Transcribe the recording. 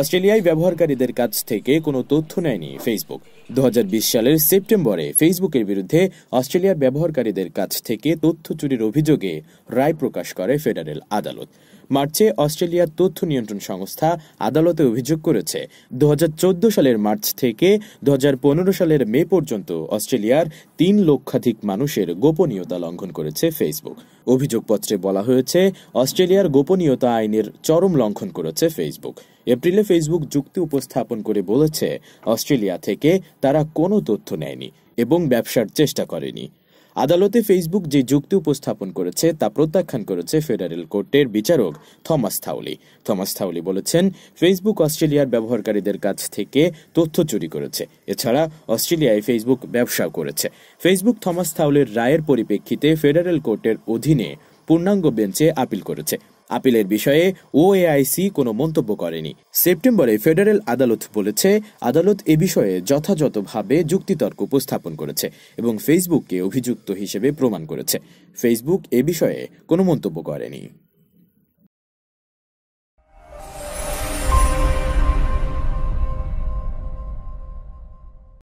অস্ট্রেলিয়ায় ব্যবহারকারীদের কাছ থেকে কোনো তথ্য নেয়নি ফেসবুক দু সালের সেপ্টেম্বরে ফেসবুকের বিরুদ্ধে অস্ট্রেলিয়ার ব্যবহারকারীদের কাছ থেকে তথ্য চুরির অভিযোগে রায় প্রকাশ করে ফেডারেল আদালত মার্চে অস্ট্রেলিয়ার তথ্য নিয়ন্ত্রণ সংস্থা আদালতে অভিযোগ করেছে দু সালের মার্চ থেকে দু সালের মে পর্যন্ত অস্ট্রেলিয়ার তিন লক্ষাধিক মানুষের গোপনীয়তা লঙ্ঘন করেছে ফেসবুক অভিযোগপত্রে বলা হয়েছে অস্ট্রেলিয়ার গোপনীয়তা আইনের চরম লঙ্ঘন করেছে ফেসবুক এপ্রিলে ফেসবুক যুক্তি উপস্থাপন করে বলেছে অস্ট্রেলিয়া থেকে তারা কোনো তথ্য নেয়নি এবং ব্যবসার চেষ্টা করেনি আদালতে ফেসবুক যে যুক্তি উপস্থাপন করেছে তা প্রত্যাখ্যান করেছে ফেডারেল কোর্টের বিচারক থমাস থাউলি থমাস থাউলি বলেছেন ফেসবুক অস্ট্রেলিয়ার ব্যবহারকারীদের কাছ থেকে তথ্য চুরি করেছে এছাড়া অস্ট্রেলিয়ায় ফেসবুক ব্যবসাও করেছে ফেসবুক থমাস থাউলির রায়ের পরিপ্রেক্ষিতে ফেডারেল কোর্টের অধীনে পূর্ণাঙ্গ বেঞ্চে আপিল করেছে আপিলের বিষয়ে ওএআইসি কোনো মন্তব্য করেনি সেপ্টেম্বরে ফেডারেল আদালত বলেছে আদালত এ বিষয়ে যথাযথভাবে যুক্তিতর্ক উপস্থাপন করেছে এবং ফেসবুককে অভিযুক্ত হিসেবে প্রমাণ করেছে ফেসবুক এ বিষয়ে কোনো মন্তব্য করেনি